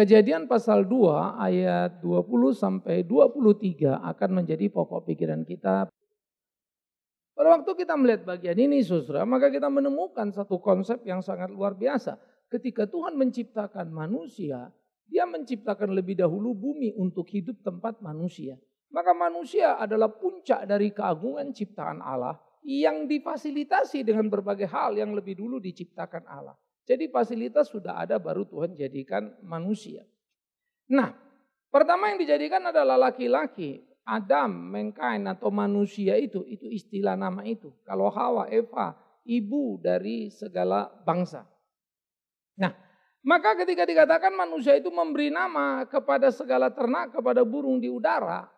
Kejadian pasal 2 ayat 20 sampai 23 akan menjadi pokok pikiran kita. Pada waktu kita melihat bagian ini susra, maka kita menemukan satu konsep yang sangat luar biasa. Ketika Tuhan menciptakan manusia, dia menciptakan lebih dahulu bumi untuk hidup tempat manusia. Maka manusia adalah puncak dari keagungan ciptaan Allah yang difasilitasi dengan berbagai hal yang lebih dulu diciptakan Allah. Jadi fasilitas sudah ada baru Tuhan jadikan manusia. Nah, pertama yang dijadikan adalah laki-laki. Adam, mankind atau manusia itu, itu istilah nama itu. Kalau Hawa, Eva, ibu dari segala bangsa. Nah, maka ketika dikatakan manusia itu memberi nama kepada segala ternak, kepada burung di udara,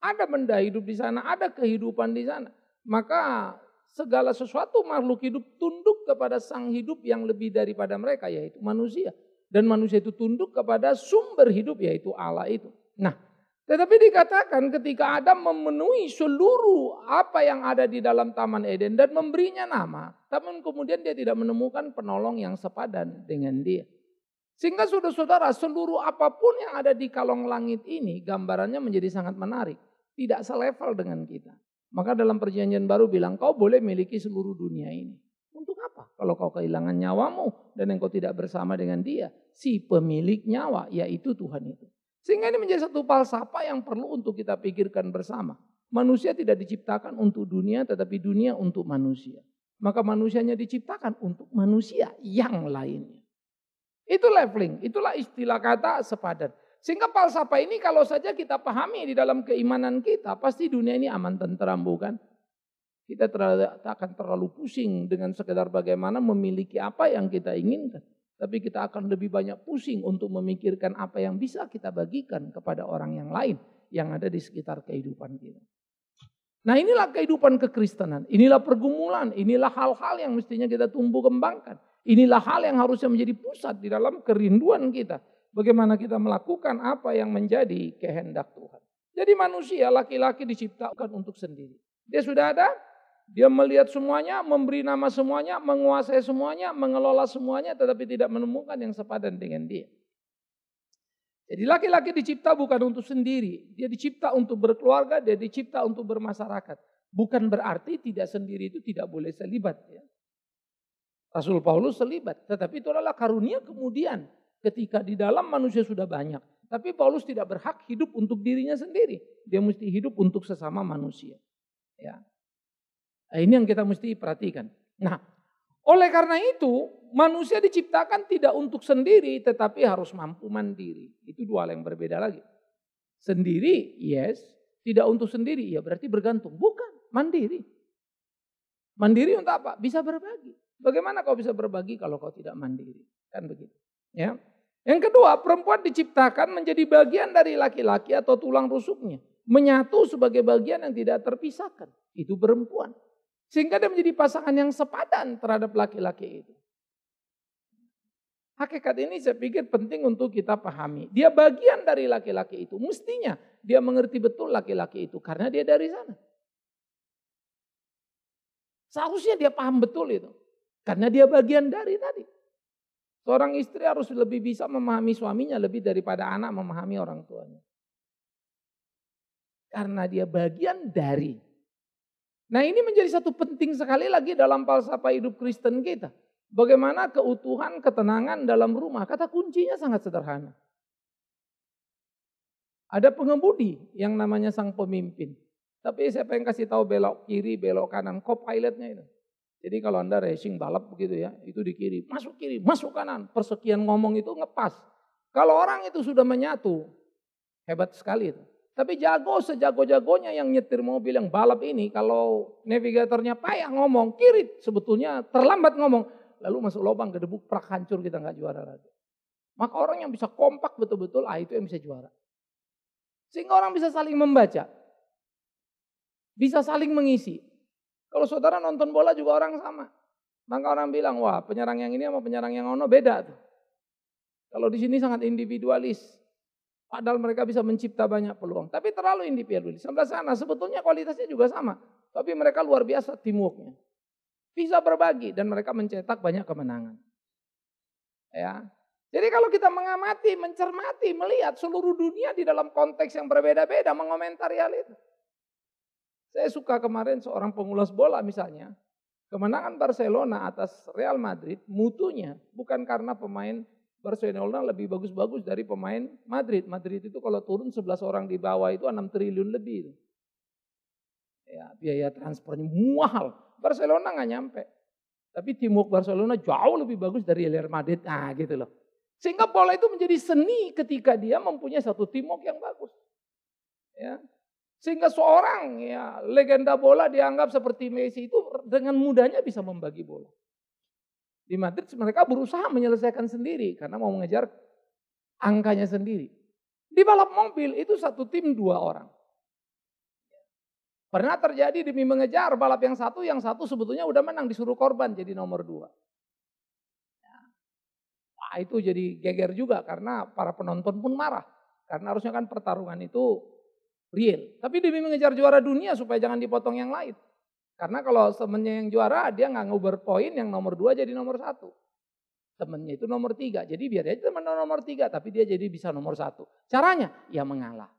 ada benda hidup di sana, ada kehidupan di sana. Maka segala sesuatu makhluk hidup tunduk kepada sang hidup yang lebih daripada mereka yaitu manusia. Dan manusia itu tunduk kepada sumber hidup yaitu Allah itu. Nah, tetapi dikatakan ketika Adam memenuhi seluruh apa yang ada di dalam Taman Eden dan memberinya nama, tapi kemudian dia tidak menemukan penolong yang sepadan dengan dia. Sehingga saudara-saudara seluruh apapun yang ada di kalong langit ini gambarannya menjadi sangat menarik. Tidak selevel dengan kita. Maka dalam perjanjian baru bilang kau boleh miliki seluruh dunia ini. Untuk apa? Kalau kau kehilangan nyawamu dan engkau tidak bersama dengan dia. Si pemilik nyawa yaitu Tuhan itu. Sehingga ini menjadi satu palsapa yang perlu untuk kita pikirkan bersama. Manusia tidak diciptakan untuk dunia tetapi dunia untuk manusia. Maka manusianya diciptakan untuk manusia yang lainnya. Itu leveling, itulah istilah kata sepadan. Sehingga falsafah ini kalau saja kita pahami di dalam keimanan kita, pasti dunia ini aman dan bukan? Kita tidak akan terlalu pusing dengan sekedar bagaimana memiliki apa yang kita inginkan. Tapi kita akan lebih banyak pusing untuk memikirkan apa yang bisa kita bagikan kepada orang yang lain yang ada di sekitar kehidupan kita. Nah inilah kehidupan kekristenan, inilah pergumulan, inilah hal-hal yang mestinya kita tumbuh kembangkan. Inilah hal yang harusnya menjadi pusat di dalam kerinduan kita bagaimana kita melakukan apa yang menjadi kehendak Tuhan. Jadi manusia laki-laki diciptakan untuk sendiri. Dia sudah ada, dia melihat semuanya, memberi nama semuanya, menguasai semuanya, mengelola semuanya tetapi tidak menemukan yang sepadan dengan dia. Jadi laki-laki dicipta bukan untuk sendiri, dia dicipta untuk berkeluarga, dia dicipta untuk bermasyarakat. Bukan berarti tidak sendiri itu tidak boleh selibat. Ya. Rasul Paulus selibat, tetapi itu adalah karunia kemudian ketika di dalam manusia sudah banyak. Tapi Paulus tidak berhak hidup untuk dirinya sendiri. Dia mesti hidup untuk sesama manusia. Ya. Nah, ini yang kita mesti perhatikan. Nah, oleh karena itu manusia diciptakan tidak untuk sendiri tetapi harus mampu mandiri. Itu dua hal yang berbeda lagi. Sendiri, yes. Tidak untuk sendiri, ya berarti bergantung. Bukan, mandiri. Mandiri untuk apa? Bisa berbagi. Bagaimana kau bisa berbagi kalau kau tidak mandiri? Kan begitu. Ya. Yang kedua, perempuan diciptakan menjadi bagian dari laki-laki atau tulang rusuknya. Menyatu sebagai bagian yang tidak terpisahkan. Itu perempuan. Sehingga dia menjadi pasangan yang sepadan terhadap laki-laki itu. Hakikat ini saya pikir penting untuk kita pahami. Dia bagian dari laki-laki itu. Mestinya dia mengerti betul laki-laki itu karena dia dari sana. Seharusnya dia paham betul itu. Karena dia bagian dari tadi. Seorang istri harus lebih bisa memahami suaminya lebih daripada anak memahami orang tuanya. Karena dia bagian dari. Nah ini menjadi satu penting sekali lagi dalam falsafah hidup Kristen kita. Bagaimana keutuhan, ketenangan dalam rumah. Kata kuncinya sangat sederhana. Ada pengemudi yang namanya sang pemimpin. Tapi siapa yang kasih tahu belok kiri, belok kanan. co-pilotnya itu. Jadi kalau Anda racing balap begitu ya, itu di kiri, masuk kiri, masuk kanan, persekian ngomong itu ngepas. Kalau orang itu sudah menyatu, hebat sekali itu. Tapi jago sejago-jagonya yang nyetir mobil yang balap ini kalau navigatornya payah ngomong kiri sebetulnya terlambat ngomong lalu masuk lubang gedebuk prak hancur kita nggak juara lagi. Maka orang yang bisa kompak betul-betul ah itu yang bisa juara. Sehingga orang bisa saling membaca. Bisa saling mengisi. Kalau saudara nonton bola juga orang sama. Maka orang bilang, wah penyerang yang ini sama penyerang yang ono beda tuh. Kalau di sini sangat individualis. Padahal mereka bisa mencipta banyak peluang. Tapi terlalu individualis. Sebelah sana sebetulnya kualitasnya juga sama. Tapi mereka luar biasa timuknya. Bisa berbagi dan mereka mencetak banyak kemenangan. Ya, jadi kalau kita mengamati, mencermati, melihat seluruh dunia di dalam konteks yang berbeda-beda, mengomentari hal itu. Saya suka kemarin seorang pengulas bola misalnya, kemenangan Barcelona atas Real Madrid mutunya bukan karena pemain Barcelona lebih bagus-bagus dari pemain Madrid. Madrid itu kalau turun 11 orang di bawah itu 6 triliun lebih. Ya, biaya transfernya mahal. Barcelona nggak nyampe. Tapi timur Barcelona jauh lebih bagus dari Real Madrid. Nah gitu loh. Sehingga bola itu menjadi seni ketika dia mempunyai satu timur yang bagus. Ya, sehingga seorang ya legenda bola dianggap seperti Messi itu dengan mudahnya bisa membagi bola. Di Madrid mereka berusaha menyelesaikan sendiri karena mau mengejar angkanya sendiri. Di balap mobil itu satu tim dua orang. Pernah terjadi demi mengejar balap yang satu, yang satu sebetulnya udah menang disuruh korban jadi nomor dua. Nah, itu jadi geger juga karena para penonton pun marah. Karena harusnya kan pertarungan itu real. Tapi demi mengejar juara dunia supaya jangan dipotong yang lain. Karena kalau temennya yang juara dia nggak ngubur poin yang nomor dua jadi nomor satu. Temennya itu nomor tiga. Jadi biar aja temen nomor tiga tapi dia jadi bisa nomor satu. Caranya ya mengalah.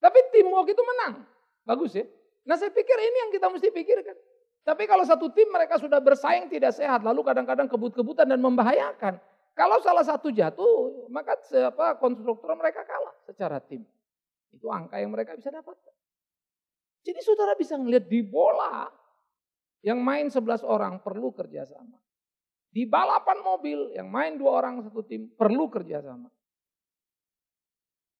Tapi tim waktu itu menang. Bagus ya. Nah saya pikir ini yang kita mesti pikirkan. Tapi kalau satu tim mereka sudah bersaing tidak sehat, lalu kadang-kadang kebut-kebutan dan membahayakan. Kalau salah satu jatuh, maka siapa konstruktor mereka kalah secara tim. Itu angka yang mereka bisa dapatkan. Jadi saudara bisa melihat di bola yang main 11 orang perlu kerjasama. Di balapan mobil yang main dua orang satu tim perlu kerjasama.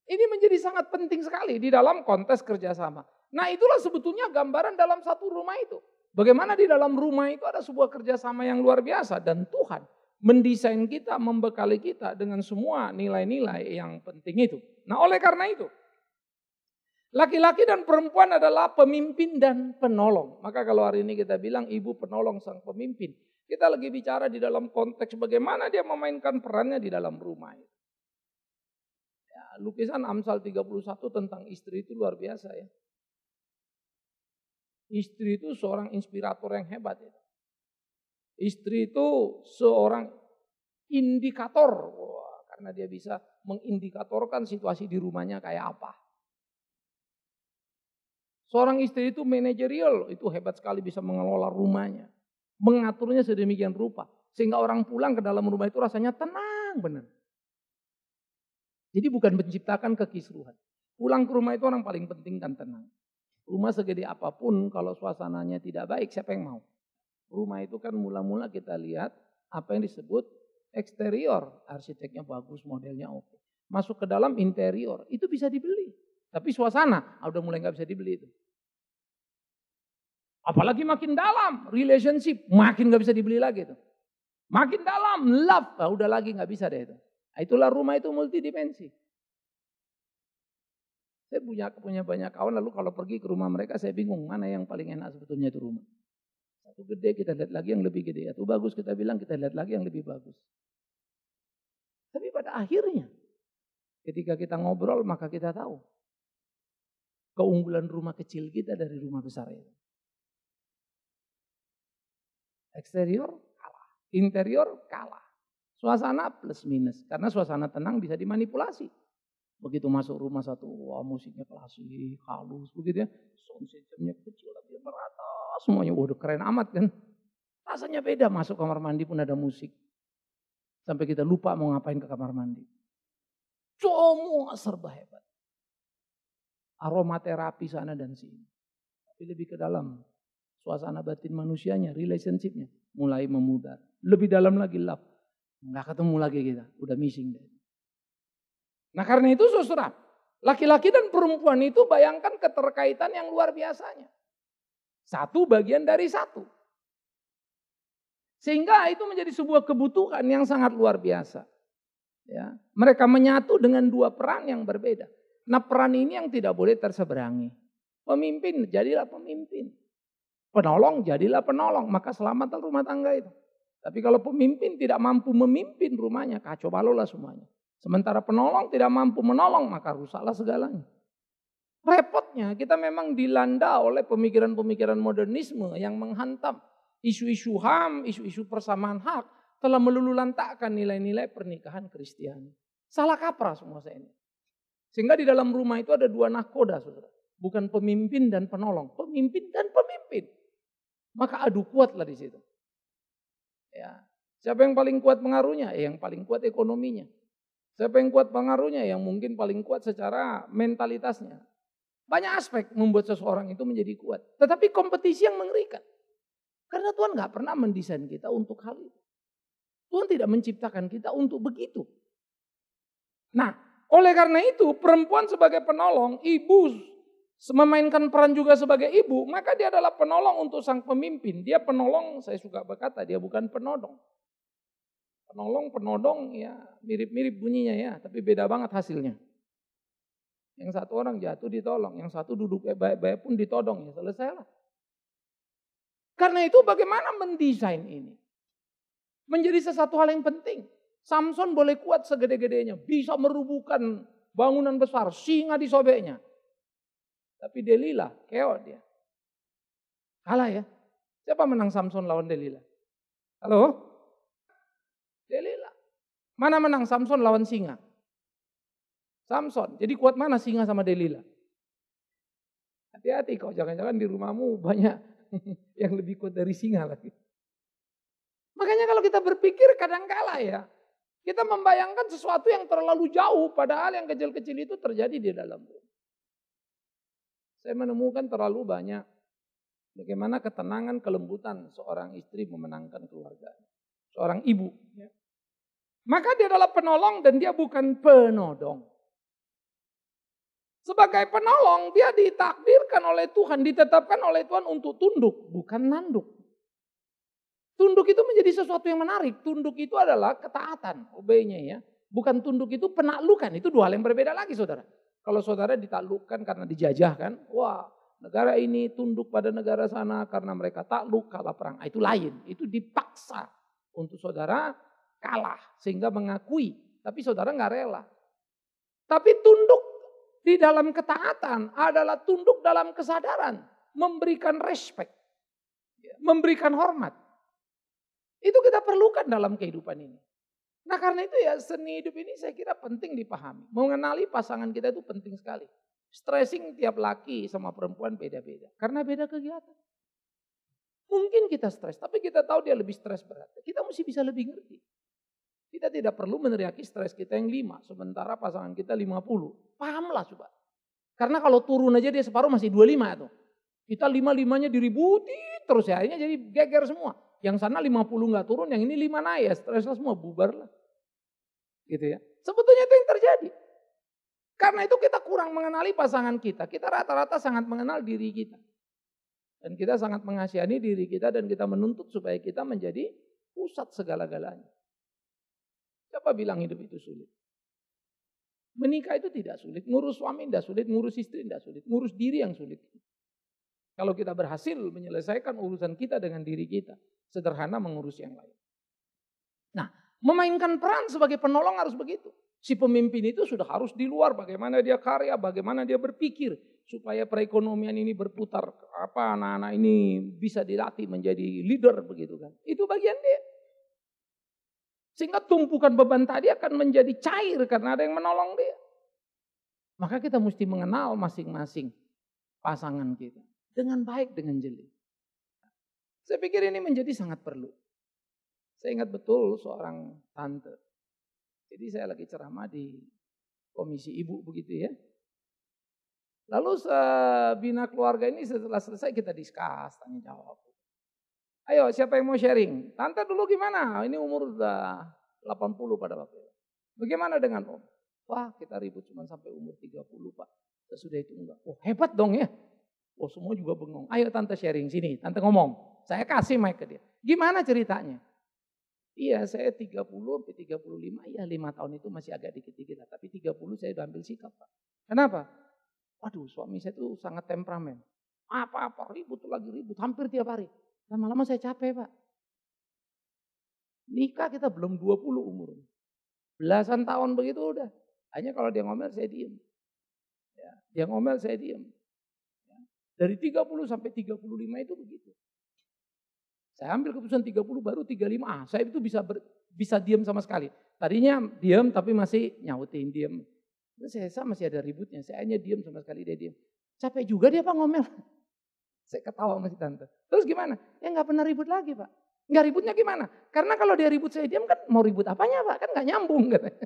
Ini menjadi sangat penting sekali di dalam kontes kerjasama. Nah itulah sebetulnya gambaran dalam satu rumah itu. Bagaimana di dalam rumah itu ada sebuah kerjasama yang luar biasa dan Tuhan mendesain kita, membekali kita dengan semua nilai-nilai yang penting itu. Nah oleh karena itu Laki-laki dan perempuan adalah pemimpin dan penolong. Maka kalau hari ini kita bilang ibu penolong sang pemimpin, kita lagi bicara di dalam konteks bagaimana dia memainkan perannya di dalam rumah. Ya, lukisan Amsal 31 tentang istri itu luar biasa ya. Istri itu seorang inspirator yang hebat ya. Istri itu seorang indikator. Wah, karena dia bisa mengindikatorkan situasi di rumahnya kayak apa. Seorang istri itu manajerial, itu hebat sekali bisa mengelola rumahnya. Mengaturnya sedemikian rupa. Sehingga orang pulang ke dalam rumah itu rasanya tenang benar. Jadi bukan menciptakan kekisruhan. Pulang ke rumah itu orang paling penting dan tenang. Rumah segede apapun kalau suasananya tidak baik siapa yang mau? Rumah itu kan mula-mula kita lihat apa yang disebut eksterior. Arsiteknya bagus, modelnya oke. Masuk ke dalam interior, itu bisa dibeli. Tapi suasana ah, udah mulai nggak bisa dibeli itu. Apalagi makin dalam relationship, makin gak bisa dibeli lagi itu. Makin dalam love, nah, udah lagi gak bisa deh itu. Ah, itulah rumah itu multidimensi. Saya punya punya banyak kawan lalu kalau pergi ke rumah mereka saya bingung mana yang paling enak sebetulnya itu rumah. Satu gede kita lihat lagi yang lebih gede, satu ya, bagus kita bilang kita lihat lagi yang lebih bagus. Tapi pada akhirnya ketika kita ngobrol maka kita tahu keunggulan rumah kecil kita dari rumah besar itu. Eksterior kalah, interior kalah. Suasana plus minus, karena suasana tenang bisa dimanipulasi. Begitu masuk rumah satu, wah musiknya klasik, halus begitu ya. Sound systemnya kecil tapi merata, semuanya udah keren amat kan. Rasanya beda masuk kamar mandi pun ada musik. Sampai kita lupa mau ngapain ke kamar mandi. Semua serba hebat. Aromaterapi sana dan sini. Tapi lebih ke dalam, suasana batin manusianya, relationshipnya mulai memudar. Lebih dalam lagi lap, Nggak ketemu lagi kita, udah missing. Deh. Nah karena itu saudara, laki-laki dan perempuan itu bayangkan keterkaitan yang luar biasanya. Satu bagian dari satu. Sehingga itu menjadi sebuah kebutuhan yang sangat luar biasa. Ya, mereka menyatu dengan dua peran yang berbeda. Nah peran ini yang tidak boleh terseberangi. Pemimpin, jadilah pemimpin. Penolong jadilah penolong, maka selamatlah rumah tangga itu. Tapi kalau pemimpin tidak mampu memimpin rumahnya, kacau balulah semuanya. Sementara penolong tidak mampu menolong, maka rusaklah segalanya. Repotnya kita memang dilanda oleh pemikiran-pemikiran modernisme yang menghantam isu-isu HAM, isu-isu persamaan hak telah melululantakkan nilai-nilai pernikahan Kristiani. Salah kaprah semua saya ini. Sehingga di dalam rumah itu ada dua nakoda saudara. Bukan pemimpin dan penolong, pemimpin dan pemimpin. Maka adu kuatlah di situ. Ya. Siapa yang paling kuat pengaruhnya? Eh, yang paling kuat ekonominya. Siapa yang kuat pengaruhnya? Yang mungkin paling kuat secara mentalitasnya. Banyak aspek membuat seseorang itu menjadi kuat. Tetapi kompetisi yang mengerikan. Karena Tuhan gak pernah mendesain kita untuk hal itu. Tuhan tidak menciptakan kita untuk begitu. Nah, oleh karena itu perempuan sebagai penolong, ibu memainkan peran juga sebagai ibu, maka dia adalah penolong untuk sang pemimpin. Dia penolong, saya suka berkata, dia bukan penodong. Penolong, penodong, ya mirip-mirip bunyinya ya, tapi beda banget hasilnya. Yang satu orang jatuh ditolong, yang satu duduk baik-baik eh, pun ditodong, ya lah. Karena itu bagaimana mendesain ini? Menjadi sesuatu hal yang penting. Samson boleh kuat segede-gedenya, bisa merubuhkan bangunan besar, singa disobeknya. Tapi Delilah, keok dia. Kalah ya. Siapa menang Samson lawan Delilah? Halo? Delilah. Mana menang Samson lawan singa? Samson. Jadi kuat mana singa sama Delilah? Hati-hati kau jangan-jangan di rumahmu banyak yang lebih kuat dari singa lagi. Makanya kalau kita berpikir kadang kalah ya, kita membayangkan sesuatu yang terlalu jauh padahal yang kecil-kecil itu terjadi di dalam rumah. Saya menemukan terlalu banyak bagaimana ketenangan, kelembutan seorang istri memenangkan keluarga, Seorang ibu. Ya. Maka dia adalah penolong dan dia bukan penodong. Sebagai penolong dia ditakdirkan oleh Tuhan, ditetapkan oleh Tuhan untuk tunduk, bukan nanduk. Tunduk itu menjadi sesuatu yang menarik. Tunduk itu adalah ketaatan, obeynya ya. Bukan tunduk itu penaklukan, itu dua hal yang berbeda lagi saudara. Kalau saudara ditaklukkan karena dijajah kan, wah negara ini tunduk pada negara sana karena mereka takluk kalah perang. Ah, itu lain, itu dipaksa untuk saudara kalah sehingga mengakui. Tapi saudara nggak rela. Tapi tunduk di dalam ketaatan adalah tunduk dalam kesadaran. Memberikan respect. Memberikan hormat. Itu kita perlukan dalam kehidupan ini. Nah karena itu ya seni hidup ini saya kira penting dipahami. Mengenali pasangan kita itu penting sekali. Stressing tiap laki sama perempuan beda-beda. Karena beda kegiatan. Mungkin kita stres, tapi kita tahu dia lebih stres berat. Kita mesti bisa lebih ngerti. Kita tidak perlu meneriaki stres kita yang lima, sementara pasangan kita lima puluh. lah coba. Karena kalau turun aja dia separuh masih dua lima itu. Kita lima limanya diributi terus ya, akhirnya jadi geger semua yang sana 50 nggak turun, yang ini 5 naik, ya stres semua bubar lah, Gitu ya. Sebetulnya itu yang terjadi. Karena itu kita kurang mengenali pasangan kita. Kita rata-rata sangat mengenal diri kita. Dan kita sangat mengasihani diri kita dan kita menuntut supaya kita menjadi pusat segala-galanya. Siapa bilang hidup itu sulit? Menikah itu tidak sulit, ngurus suami tidak sulit, ngurus istri tidak sulit, ngurus diri yang sulit. Kalau kita berhasil menyelesaikan urusan kita dengan diri kita, sederhana mengurus yang lain. Nah, memainkan peran sebagai penolong harus begitu. Si pemimpin itu sudah harus di luar bagaimana dia karya, bagaimana dia berpikir supaya perekonomian ini berputar. Apa anak-anak ini bisa dilatih menjadi leader begitu kan. Itu bagian dia. Sehingga tumpukan beban tadi akan menjadi cair karena ada yang menolong dia. Maka kita mesti mengenal masing-masing pasangan kita dengan baik dengan jeli. Saya pikir ini menjadi sangat perlu. Saya ingat betul seorang tante. Jadi saya lagi ceramah di komisi ibu begitu ya. Lalu sebina keluarga ini setelah selesai kita diskus, tanya jawab. Ayo siapa yang mau sharing? Tante dulu gimana? Ini umur udah 80 pada waktu itu. Bagaimana dengan om? Wah kita ribut cuma sampai umur 30 pak. Sudah itu enggak. Oh hebat dong ya. Oh semua juga bengong. Ayo tante sharing sini, tante ngomong. Saya kasih mic ke dia. Gimana ceritanya? Iya saya 30 sampai 35, ya 5 tahun itu masih agak dikit-dikit lah. Tapi 30 saya udah ambil sikap Pak. Kenapa? Waduh suami saya tuh sangat temperamen. Apa-apa ribut lagi ribut, hampir tiap hari. Lama-lama saya capek Pak. Nikah kita belum 20 umur, Belasan tahun begitu udah. Hanya kalau dia ngomel saya diem. Ya, dia ngomel saya diem. Dari 30 sampai 35 itu begitu. Saya ambil keputusan 30 baru 35. Ah, saya itu bisa ber, bisa diam sama sekali. Tadinya diam tapi masih nyautin diam. Saya sama masih ada ributnya. Saya hanya diam sama sekali dia diam. Capek juga dia Pak ngomel. Saya ketawa masih tante. Terus gimana? Ya nggak pernah ribut lagi Pak. Nggak ributnya gimana? Karena kalau dia ribut saya diam kan mau ribut apanya Pak? Kan nggak nyambung katanya.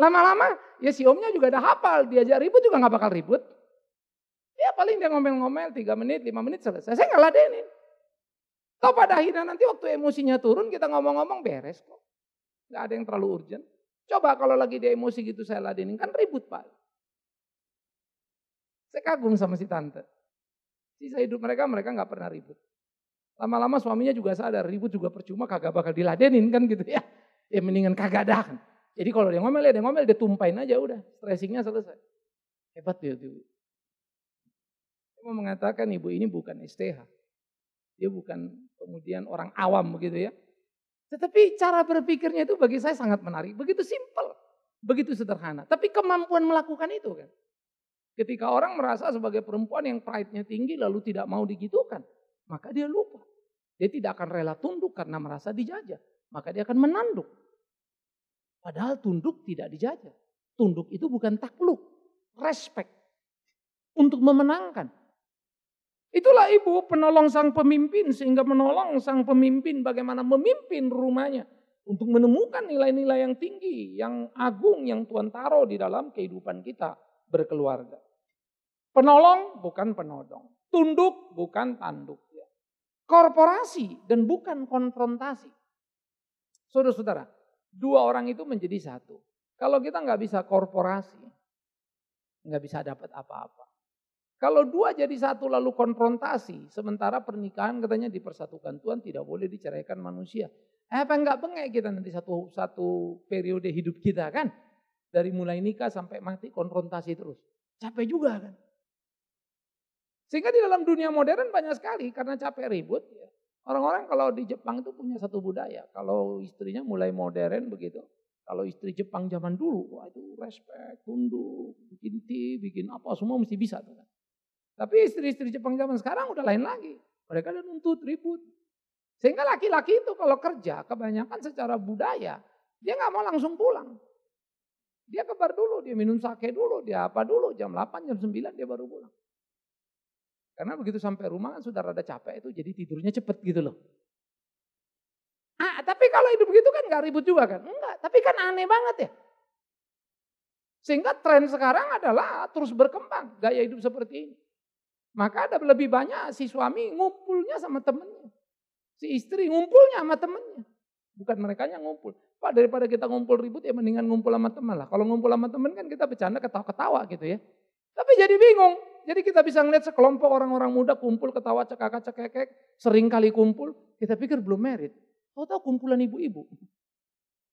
Lama-lama ya si omnya juga ada hafal. Diajak ribut juga nggak bakal ribut. Ya paling dia ngomel-ngomel 3 menit, 5 menit selesai. Saya ngeladenin. Toh pada akhirnya nanti waktu emosinya turun kita ngomong-ngomong beres kok. Gak ada yang terlalu urgent. Coba kalau lagi dia emosi gitu saya ladenin, kan ribut Pak. Saya kagum sama si tante. Sisa hidup mereka, mereka gak pernah ribut. Lama-lama suaminya juga sadar, ribut juga percuma kagak bakal diladenin kan gitu ya. Ya mendingan kagak ada kan. Jadi kalau dia ngomel ya dia ngomel, dia tumpain aja udah. Stressingnya selesai. Hebat ya tuh. Cuma mengatakan ibu ini bukan STH. Dia bukan kemudian orang awam begitu ya. Tetapi cara berpikirnya itu bagi saya sangat menarik. Begitu simpel, begitu sederhana. Tapi kemampuan melakukan itu kan. Ketika orang merasa sebagai perempuan yang pride-nya tinggi lalu tidak mau digitukan. Maka dia lupa. Dia tidak akan rela tunduk karena merasa dijajah. Maka dia akan menanduk. Padahal tunduk tidak dijajah. Tunduk itu bukan takluk. Respect. Untuk memenangkan. Itulah ibu penolong sang pemimpin sehingga menolong sang pemimpin bagaimana memimpin rumahnya untuk menemukan nilai-nilai yang tinggi, yang agung yang Tuhan taruh di dalam kehidupan kita berkeluarga. Penolong bukan penodong, tunduk bukan tanduk, korporasi dan bukan konfrontasi. Saudara-saudara, dua orang itu menjadi satu. Kalau kita nggak bisa korporasi, nggak bisa dapat apa-apa. Kalau dua jadi satu lalu konfrontasi, sementara pernikahan katanya dipersatukan Tuhan tidak boleh diceraikan manusia. Eh, apa enggak bengek kita nanti satu satu periode hidup kita kan? Dari mulai nikah sampai mati konfrontasi terus. Capek juga kan? Sehingga di dalam dunia modern banyak sekali karena capek ribut. Ya. Orang-orang kalau di Jepang itu punya satu budaya. Kalau istrinya mulai modern begitu, kalau istri Jepang zaman dulu, waduh respect, tunduk, bikin tea, bikin apa, semua mesti bisa. Tuh kan. Tapi istri-istri Jepang zaman sekarang udah lain lagi. Mereka udah nuntut ribut. Sehingga laki-laki itu kalau kerja kebanyakan secara budaya dia nggak mau langsung pulang. Dia kebar dulu, dia minum sake dulu, dia apa dulu, jam 8, jam 9 dia baru pulang. Karena begitu sampai rumah kan sudah rada capek itu jadi tidurnya cepet gitu loh. Ah, tapi kalau hidup begitu kan nggak ribut juga kan? Enggak, tapi kan aneh banget ya. Sehingga tren sekarang adalah terus berkembang gaya hidup seperti ini. Maka ada lebih banyak si suami ngumpulnya sama temennya. Si istri ngumpulnya sama temennya. Bukan mereka yang ngumpul. Pak daripada kita ngumpul ribut ya mendingan ngumpul sama teman lah. Kalau ngumpul sama teman kan kita bercanda ketawa-ketawa gitu ya. Tapi jadi bingung. Jadi kita bisa ngeliat sekelompok orang-orang muda kumpul ketawa cekak-cekekek. Sering kali kumpul. Kita pikir belum merit. tahu tau kumpulan ibu-ibu.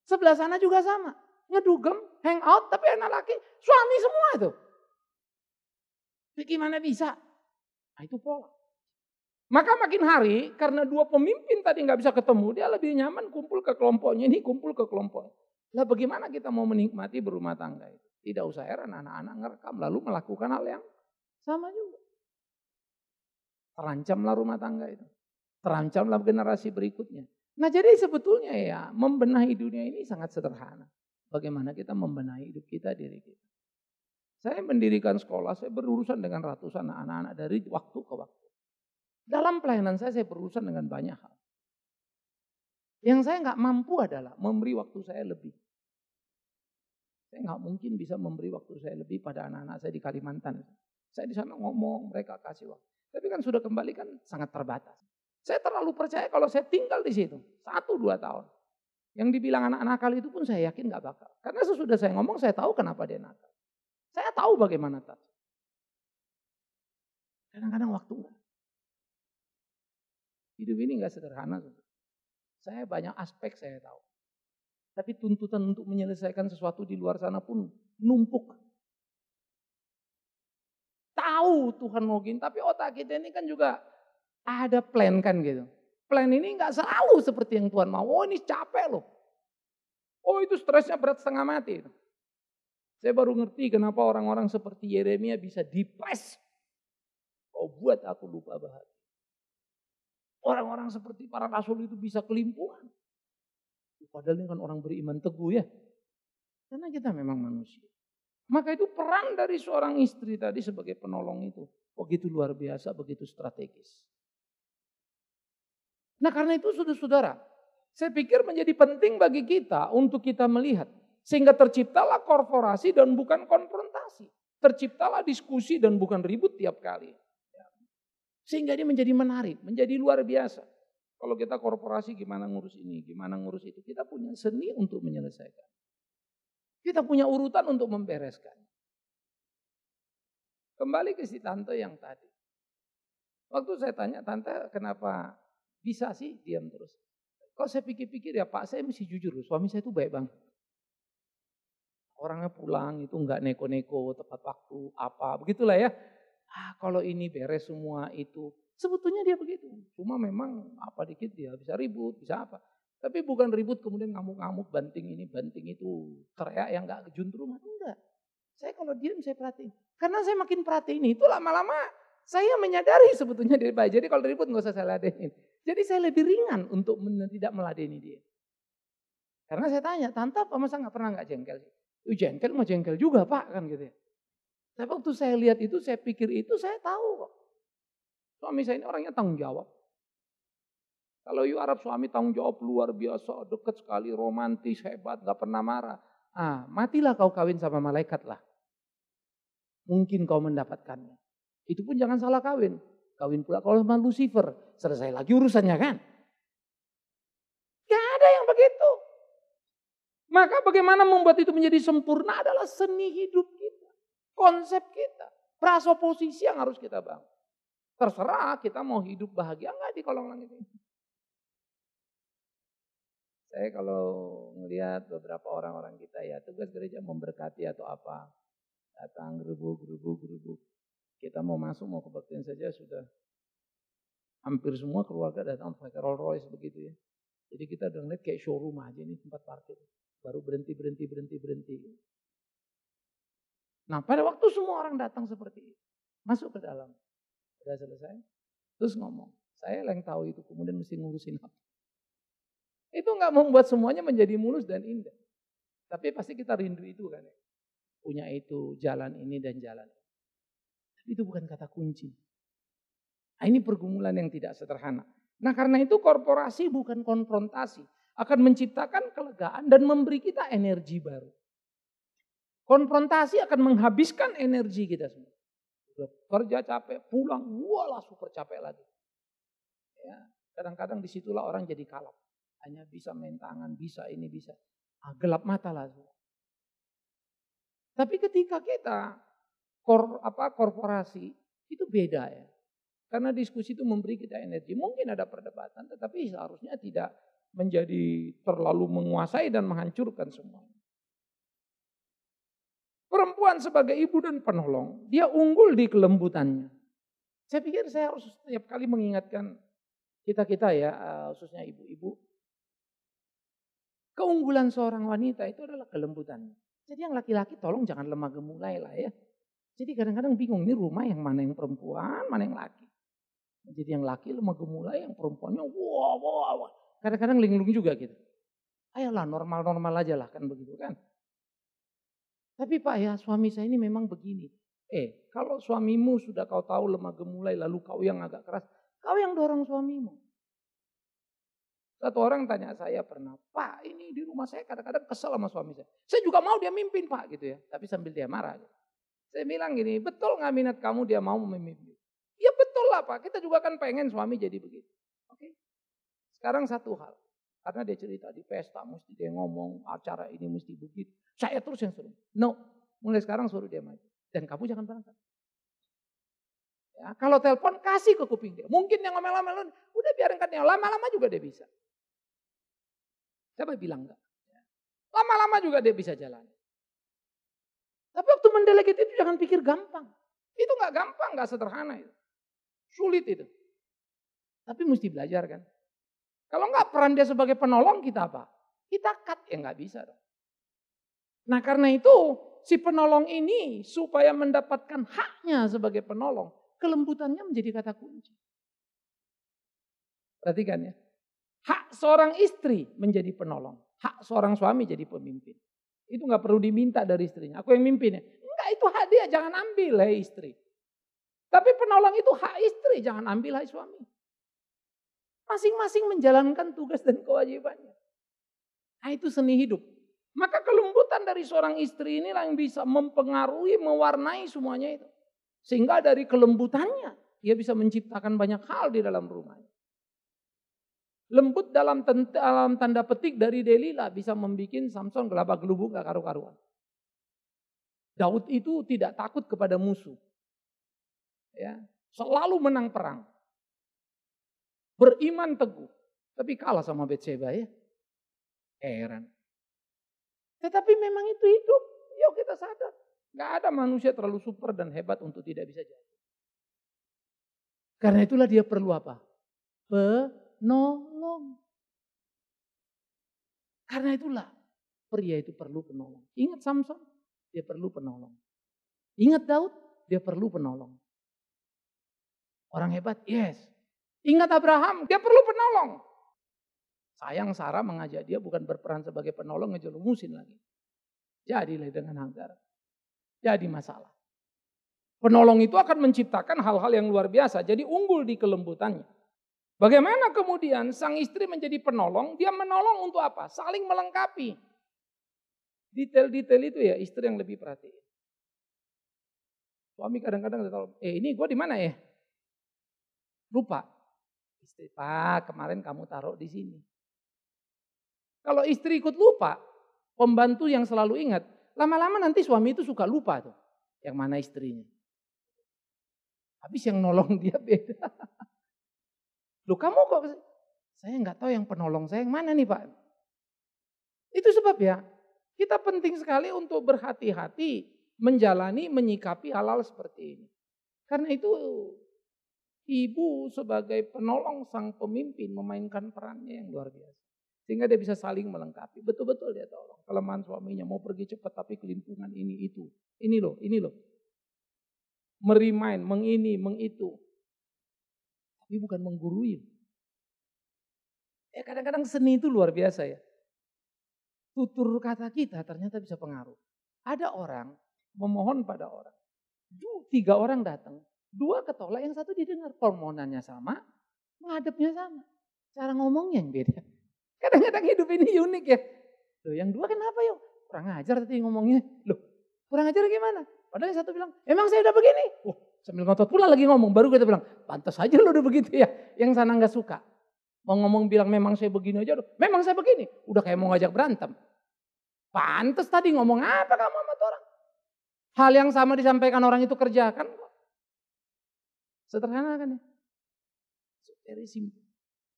Sebelah sana juga sama. Ngedugem, hangout, tapi anak laki, suami semua itu. Tapi gimana bisa? Nah, itu pola. Maka makin hari karena dua pemimpin tadi nggak bisa ketemu, dia lebih nyaman kumpul ke kelompoknya ini, kumpul ke kelompok. Lah bagaimana kita mau menikmati berumah tangga itu? Tidak usah heran anak-anak ngerekam lalu melakukan hal yang sama juga. Terancamlah rumah tangga itu. Terancamlah generasi berikutnya. Nah jadi sebetulnya ya membenahi dunia ini sangat sederhana. Bagaimana kita membenahi hidup kita, diri kita. Saya mendirikan sekolah, saya berurusan dengan ratusan anak-anak dari waktu ke waktu. Dalam pelayanan saya, saya berurusan dengan banyak hal. Yang saya nggak mampu adalah memberi waktu saya lebih. Saya nggak mungkin bisa memberi waktu saya lebih pada anak-anak saya di Kalimantan. Saya di sana ngomong, mereka kasih waktu. Tapi kan sudah kembali kan sangat terbatas. Saya terlalu percaya kalau saya tinggal di situ. Satu dua tahun. Yang dibilang anak-anak kali itu pun saya yakin nggak bakal. Karena sesudah saya ngomong saya tahu kenapa dia nakal. Saya tahu bagaimana tadi. Kadang-kadang waktu Hidup ini nggak sederhana. Saya banyak aspek saya tahu. Tapi tuntutan untuk menyelesaikan sesuatu di luar sana pun numpuk. Tahu Tuhan mau gini, tapi otak kita ini kan juga ada plan kan gitu. Plan ini nggak selalu seperti yang Tuhan mau. Oh ini capek loh. Oh itu stresnya berat setengah mati. Saya baru ngerti kenapa orang-orang seperti Yeremia bisa dipres. Kau buat aku lupa bahagia. Orang-orang seperti para rasul itu bisa kelimpuhan. Padahal ini kan orang beriman teguh ya. Karena kita memang manusia. Maka itu peran dari seorang istri tadi sebagai penolong itu. Begitu luar biasa, begitu strategis. Nah karena itu saudara-saudara, saya pikir menjadi penting bagi kita untuk kita melihat sehingga terciptalah korporasi dan bukan konfrontasi. Terciptalah diskusi dan bukan ribut tiap kali. Sehingga ini menjadi menarik, menjadi luar biasa. Kalau kita korporasi gimana ngurus ini, gimana ngurus itu. Kita punya seni untuk menyelesaikan. Kita punya urutan untuk membereskan. Kembali ke si tante yang tadi. Waktu saya tanya, tante kenapa bisa sih diam terus? Kalau saya pikir-pikir ya pak, saya mesti jujur, suami saya itu baik banget orangnya pulang itu nggak neko-neko tepat waktu apa begitulah ya ah kalau ini beres semua itu sebetulnya dia begitu cuma memang apa dikit dia bisa ribut bisa apa tapi bukan ribut kemudian ngamuk-ngamuk banting ini banting itu teriak yang nggak rumah enggak saya kalau diam saya perhatiin karena saya makin perhatiin itu lama-lama saya menyadari sebetulnya dia baik jadi kalau ribut nggak usah saya ladenin jadi saya lebih ringan untuk tidak meladeni dia karena saya tanya tante apa masa nggak pernah nggak jengkel sih jengkel mah jengkel juga pak kan gitu ya. Tapi waktu saya lihat itu, saya pikir itu, saya tahu kok. Suami saya ini orangnya tanggung jawab. Kalau you Arab suami tanggung jawab luar biasa, deket sekali, romantis, hebat, gak pernah marah. Ah, matilah kau kawin sama malaikat lah. Mungkin kau mendapatkannya. Itu pun jangan salah kawin. Kawin pula kalau sama Lucifer. Selesai lagi urusannya kan. Maka bagaimana membuat itu menjadi sempurna adalah seni hidup kita. Konsep kita. Prasoposisi yang harus kita bangun. Terserah kita mau hidup bahagia enggak di kolong langit ini. Saya kalau melihat beberapa orang-orang kita ya tugas gereja memberkati atau apa. Datang gerubuk, gerubuk, gerubuk. Kita mau masuk, mau kebaktian saja sudah. Hampir semua keluarga datang pakai Rolls Royce begitu ya. Jadi kita udah ngeliat kayak showroom aja ini tempat parkir. Baru berhenti, berhenti, berhenti, berhenti. Nah pada waktu semua orang datang seperti itu. Masuk ke dalam. Sudah selesai. Terus ngomong. Saya yang tahu itu kemudian mesti ngurusin apa. Itu nggak membuat semuanya menjadi mulus dan indah. Tapi pasti kita rindu itu kan ya. Punya itu jalan ini dan jalan itu itu bukan kata kunci. Nah, ini pergumulan yang tidak sederhana. Nah karena itu korporasi bukan konfrontasi akan menciptakan kelegaan dan memberi kita energi baru. Konfrontasi akan menghabiskan energi kita semua. kerja capek, pulang, walah super capek lagi. Ya, kadang-kadang disitulah orang jadi kalap. Hanya bisa main tangan, bisa ini, bisa. Ah, gelap mata lah. Tapi ketika kita kor, apa korporasi, itu beda ya. Karena diskusi itu memberi kita energi. Mungkin ada perdebatan, tetapi seharusnya tidak menjadi terlalu menguasai dan menghancurkan semua. Perempuan sebagai ibu dan penolong, dia unggul di kelembutannya. Saya pikir saya harus setiap kali mengingatkan kita-kita ya, eh, khususnya ibu-ibu. Keunggulan seorang wanita itu adalah kelembutannya. Jadi yang laki-laki tolong jangan lemah gemulai lah ya. Jadi kadang-kadang bingung, ini rumah yang mana yang perempuan, mana yang laki. Jadi yang laki lemah gemulai, yang perempuannya wow, wow, wow. Kadang-kadang linglung juga gitu. Ayolah normal-normal aja lah kan begitu kan. Tapi Pak ya suami saya ini memang begini. Eh kalau suamimu sudah kau tahu lemah gemulai lalu kau yang agak keras. Kau yang dorong suamimu. Satu orang tanya saya pernah, Pak ini di rumah saya kadang-kadang kesel sama suami saya. Saya juga mau dia mimpin Pak gitu ya. Tapi sambil dia marah. Gitu. Saya bilang gini, betul nggak minat kamu dia mau memimpin? Ya betul lah Pak, kita juga kan pengen suami jadi begitu. Sekarang satu hal, karena dia cerita di pesta mesti dia ngomong acara ini mesti begitu. Saya terus yang suruh. No, mulai sekarang suruh dia maju. Dan kamu jangan berangkat. Ya, kalau telepon kasih ke kuping dia. Mungkin yang ngomel-ngomel udah biarin kan yang Lama-lama juga dia bisa. Siapa bilang enggak? Ya, lama-lama juga dia bisa jalan. Tapi waktu mendelegit itu jangan pikir gampang. Itu nggak gampang, nggak sederhana itu. Sulit itu. Tapi mesti belajar kan. Kalau nggak peran dia sebagai penolong kita apa? Kita cut ya nggak bisa. Nah karena itu si penolong ini supaya mendapatkan haknya sebagai penolong, kelembutannya menjadi kata kunci. Perhatikan ya. Hak seorang istri menjadi penolong. Hak seorang suami jadi pemimpin. Itu nggak perlu diminta dari istrinya. Aku yang mimpin ya. Enggak itu hak dia, jangan ambil hei istri. Tapi penolong itu hak istri, jangan ambil hak suami. Masing-masing menjalankan tugas dan kewajibannya. Nah itu seni hidup. Maka kelembutan dari seorang istri ini yang bisa mempengaruhi, mewarnai semuanya itu. Sehingga dari kelembutannya, ia bisa menciptakan banyak hal di dalam rumahnya. Lembut dalam, tanda petik dari Delilah bisa membuat Samson gelabah gelubuk gak karu-karuan. Daud itu tidak takut kepada musuh. Ya, selalu menang perang. Beriman teguh. Tapi kalah sama Betseba ya. Heran. Tetapi memang itu hidup. Yuk kita sadar. Gak ada manusia terlalu super dan hebat untuk tidak bisa jatuh. Karena itulah dia perlu apa? Penolong. Karena itulah pria itu perlu penolong. Ingat Samson, dia perlu penolong. Ingat Daud, dia perlu penolong. Orang hebat, yes. Ingat Abraham, dia perlu penolong. Sayang Sarah mengajak dia bukan berperan sebagai penolong ngejelumusin lagi. Jadilah dengan Hagar. Jadi masalah. Penolong itu akan menciptakan hal-hal yang luar biasa. Jadi unggul di kelembutannya. Bagaimana kemudian sang istri menjadi penolong? Dia menolong untuk apa? Saling melengkapi. Detail-detail itu ya istri yang lebih perhatiin. Suami kadang-kadang eh ini gue di mana ya? Lupa. Pak, kemarin kamu taruh di sini. Kalau istri ikut lupa, pembantu yang selalu ingat, lama-lama nanti suami itu suka lupa tuh yang mana istrinya. Habis yang nolong dia beda. Loh kamu kok, saya nggak tahu yang penolong saya yang mana nih Pak. Itu sebab ya, kita penting sekali untuk berhati-hati menjalani, menyikapi halal seperti ini. Karena itu ibu sebagai penolong sang pemimpin memainkan perannya yang luar biasa. Sehingga dia bisa saling melengkapi. Betul-betul dia tolong. Kelemahan suaminya mau pergi cepat tapi kelimpungan ini itu. Ini loh, ini loh. Merimain, mengini, mengitu. Tapi bukan menggurui. Ya kadang-kadang seni itu luar biasa ya. Tutur kata kita ternyata bisa pengaruh. Ada orang memohon pada orang. Tiga orang datang, Dua ketolak, yang satu didengar. Permohonannya sama, menghadapnya sama. Cara ngomongnya yang beda. Kadang-kadang hidup ini unik ya. Loh, yang dua kenapa yuk? Kurang ajar tadi ngomongnya. Loh, kurang ajar gimana? Padahal yang satu bilang, emang saya udah begini? Wah, oh, sambil ngotot pula lagi ngomong. Baru kita bilang, pantas aja lo udah begitu ya. Yang sana nggak suka. Mau ngomong bilang memang saya begini aja. Loh. Memang saya begini. Udah kayak mau ngajak berantem. Pantas tadi ngomong apa kamu sama orang. Hal yang sama disampaikan orang itu kerjakan Sederhana kan ya? So, very simple.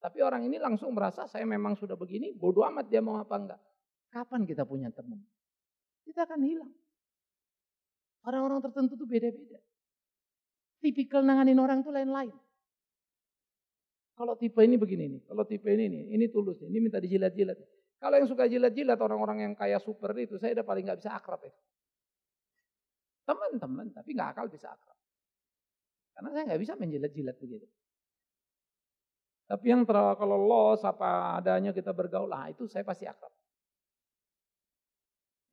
Tapi orang ini langsung merasa saya memang sudah begini, bodoh amat dia mau apa enggak. Kapan kita punya teman? Kita akan hilang. Orang-orang tertentu itu beda-beda. Tipikal nanganin orang itu lain-lain. Kalau tipe ini begini nih, kalau tipe ini nih, ini tulus nih, ini minta dijilat-jilat. Kalau yang suka jilat-jilat orang-orang yang kaya super itu, saya udah paling nggak bisa akrab ya. Teman-teman, tapi nggak akal bisa akrab. Karena saya nggak bisa menjilat-jilat begitu. Tapi yang terlalu kalau los apa adanya kita bergaul, lah itu saya pasti akrab.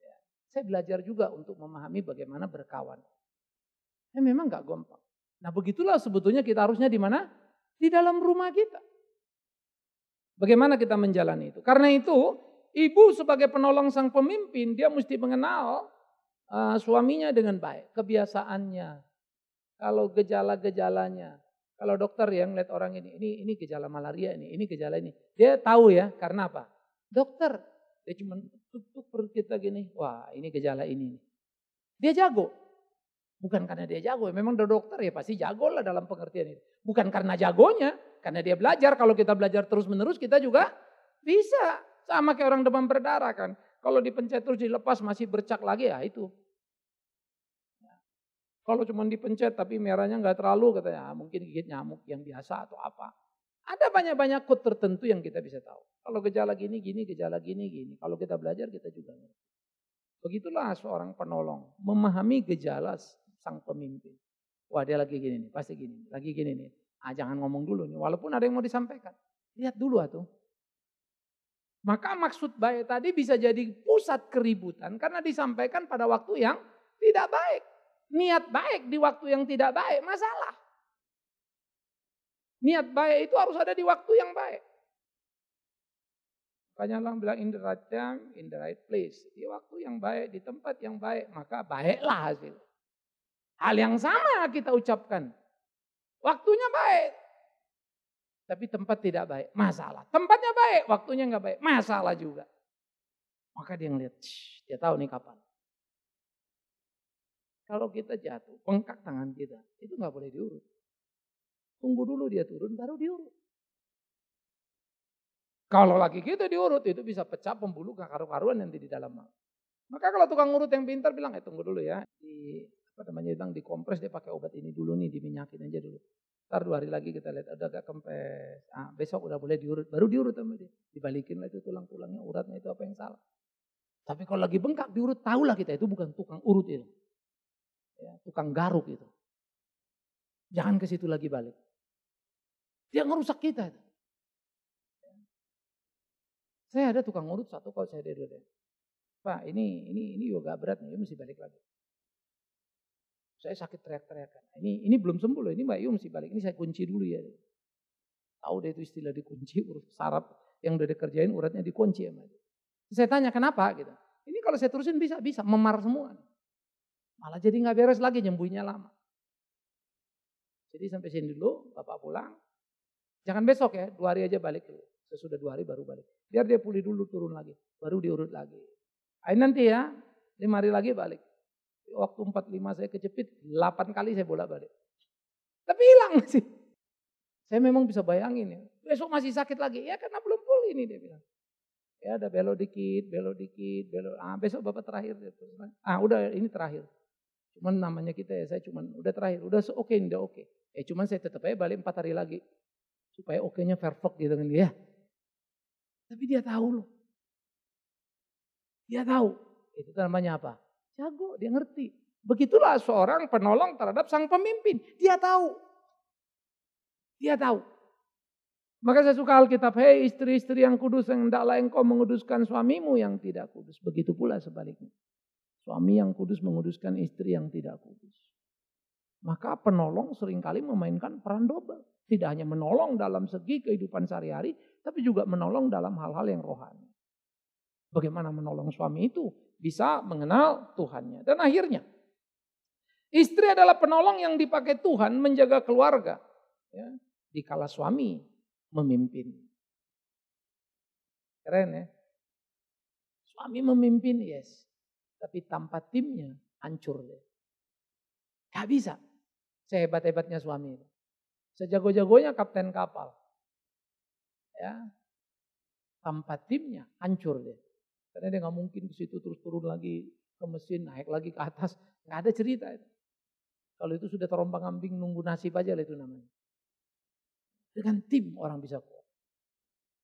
Ya. Saya belajar juga untuk memahami bagaimana berkawan. Ya memang nggak gampang. Nah begitulah sebetulnya kita harusnya di mana? Di dalam rumah kita. Bagaimana kita menjalani itu? Karena itu ibu sebagai penolong sang pemimpin dia mesti mengenal uh, suaminya dengan baik, kebiasaannya, kalau gejala-gejalanya, kalau dokter yang lihat orang ini, ini ini gejala malaria ini, ini gejala ini. Dia tahu ya, karena apa? Dokter. Dia cuma tutup perut kita gini, wah ini gejala ini. Dia jago. Bukan karena dia jago, memang dia dokter ya pasti jago lah dalam pengertian ini. Bukan karena jagonya, karena dia belajar. Kalau kita belajar terus-menerus kita juga bisa. Sama kayak orang demam berdarah kan. Kalau dipencet terus dilepas masih bercak lagi ya itu. Kalau cuma dipencet tapi merahnya nggak terlalu katanya ah, mungkin gigit nyamuk yang biasa atau apa. Ada banyak-banyak kode tertentu yang kita bisa tahu. Kalau gejala gini, gini, gejala gini, gini. Kalau kita belajar kita juga ngerti. Begitulah seorang penolong memahami gejala sang pemimpin. Wah dia lagi gini nih, pasti gini, lagi gini nih. Ah jangan ngomong dulu nih, walaupun ada yang mau disampaikan. Lihat dulu atuh. Maka maksud baik tadi bisa jadi pusat keributan karena disampaikan pada waktu yang tidak baik niat baik di waktu yang tidak baik masalah. Niat baik itu harus ada di waktu yang baik. Makanya Allah bilang in the right time, in the right place. Di waktu yang baik, di tempat yang baik, maka baiklah hasil. Hal yang sama kita ucapkan. Waktunya baik, tapi tempat tidak baik, masalah. Tempatnya baik, waktunya nggak baik, masalah juga. Maka dia ngeliat, dia tahu nih kapan. Kalau kita jatuh, bengkak tangan kita, itu nggak boleh diurut. Tunggu dulu dia turun, baru diurut. Kalau lagi kita diurut, itu bisa pecah pembuluh karu-karuan yang di dalam mal. Maka kalau tukang urut yang pintar bilang, eh tunggu dulu ya, di apa namanya bilang dikompres dia pakai obat ini dulu nih, diminyakin aja dulu. Ntar dua hari lagi kita lihat ada agak kempes. Ah, besok udah boleh diurut, baru diurut sama dia. Dibalikin lah itu tulang-tulangnya, uratnya itu apa yang salah. Tapi kalau lagi bengkak diurut, tahulah kita itu bukan tukang urut itu ya, tukang garuk itu. Jangan ke situ lagi balik. Dia ngerusak kita. Itu. Saya ada tukang urut satu kalau saya dulu deh. Ya. Pak, ini ini ini yoga berat nih, mesti balik lagi. Saya sakit teriak teriak Ini ini belum sembuh loh, ini Mbak Yum mesti balik. Ini saya kunci dulu ya. Tahu deh itu istilah dikunci, urut sarap yang udah dikerjain uratnya dikunci ya Mbak. Saya tanya kenapa gitu. Ini kalau saya terusin bisa, bisa memar semua. Malah jadi nggak beres lagi nyembuhnya lama. Jadi sampai sini dulu, Bapak pulang. Jangan besok ya, dua hari aja balik dulu. Sesudah dua hari baru balik. Biar dia pulih dulu turun lagi, baru diurut lagi. Ayo nanti ya, lima hari lagi balik. Waktu empat lima saya kejepit, delapan kali saya bolak balik. Tapi hilang sih. Saya memang bisa bayangin ya. Besok masih sakit lagi. Ya karena belum pulih ini dia bilang. Ya ada belok dikit, belok dikit, belok. Ah besok bapak terakhir. Ah udah ini terakhir. Cuman namanya kita ya, saya cuman udah terakhir, udah oke, okay, udah oke. Okay. Eh cuman saya tetap aja balik empat hari lagi. Supaya oke-nya fair perfect gitu kan ya. Tapi dia tahu loh. Dia tahu. Itu namanya apa? Jago, dia ngerti. Begitulah seorang penolong terhadap sang pemimpin. Dia tahu. Dia tahu. Maka saya suka Alkitab, hei istri-istri yang kudus, yang hendaklah engkau menguduskan suamimu yang tidak kudus. Begitu pula sebaliknya. Suami yang kudus menguduskan istri yang tidak kudus. Maka penolong seringkali memainkan peran double. Tidak hanya menolong dalam segi kehidupan sehari-hari, tapi juga menolong dalam hal-hal yang rohani. Bagaimana menolong suami itu bisa mengenal Tuhannya. Dan akhirnya, istri adalah penolong yang dipakai Tuhan menjaga keluarga. Ya, dikala suami memimpin. Keren ya. Suami memimpin, yes. Tapi tanpa timnya, hancur deh. Gak bisa. Sehebat-hebatnya suami itu. Sejago-jagonya kapten kapal. Ya. Tanpa timnya, hancur deh. Karena dia nggak mungkin ke situ terus turun lagi ke mesin, naik lagi ke atas. Gak ada cerita itu. Kalau itu sudah terombang ambing nunggu nasib aja lah itu namanya. Dengan tim orang bisa kuat.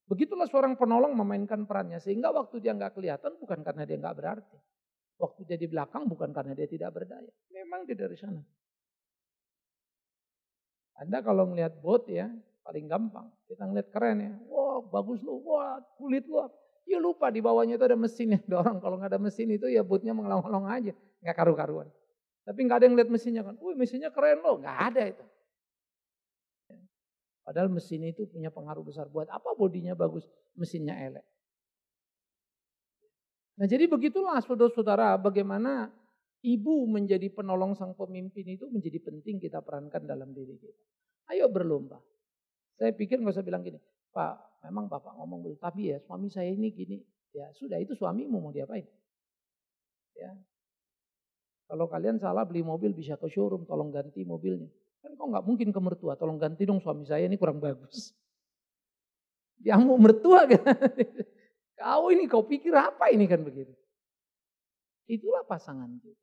Begitulah seorang penolong memainkan perannya. Sehingga waktu dia nggak kelihatan bukan karena dia nggak berarti. Waktu dia di belakang bukan karena dia tidak berdaya. Memang dia dari sana. Anda kalau melihat bot ya, paling gampang. Kita ngeliat keren ya. Wah wow, bagus lu, wah wow, kulit lu. Ya lupa di bawahnya itu ada mesinnya. Ada orang kalau nggak ada mesin itu ya botnya mengelong-elong aja. Nggak karu-karuan. Tapi nggak ada yang lihat mesinnya kan. Wih mesinnya keren loh. Nggak ada itu. Padahal mesin itu punya pengaruh besar buat apa bodinya bagus, mesinnya elek. Nah jadi begitulah saudara-saudara bagaimana ibu menjadi penolong sang pemimpin itu menjadi penting kita perankan dalam diri kita. Ayo berlomba. Saya pikir nggak usah bilang gini, Pak memang Bapak ngomong dulu, tapi ya suami saya ini gini. Ya sudah itu suamimu mau diapain? Ya. Kalau kalian salah beli mobil bisa ke showroom, tolong ganti mobilnya. Kan kok nggak mungkin ke mertua, tolong ganti dong suami saya ini kurang bagus. yang mau mertua kan? Kau ini kau pikir apa ini kan begitu. Itulah pasangan kita.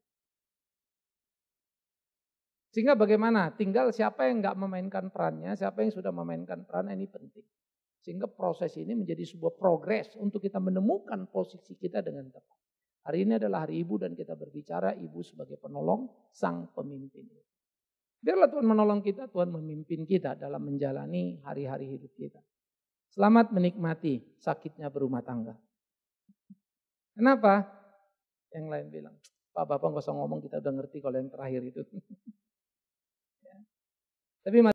Sehingga bagaimana? Tinggal siapa yang nggak memainkan perannya, siapa yang sudah memainkan peran ini penting. Sehingga proses ini menjadi sebuah progres untuk kita menemukan posisi kita dengan tepat. Hari ini adalah hari ibu dan kita berbicara ibu sebagai penolong sang pemimpin. Biarlah Tuhan menolong kita, Tuhan memimpin kita dalam menjalani hari-hari hidup kita. Selamat menikmati sakitnya berumah tangga. Kenapa? Yang lain bilang, Pak Bapak nggak usah ngomong kita udah ngerti kalau yang terakhir itu. Ya. Tapi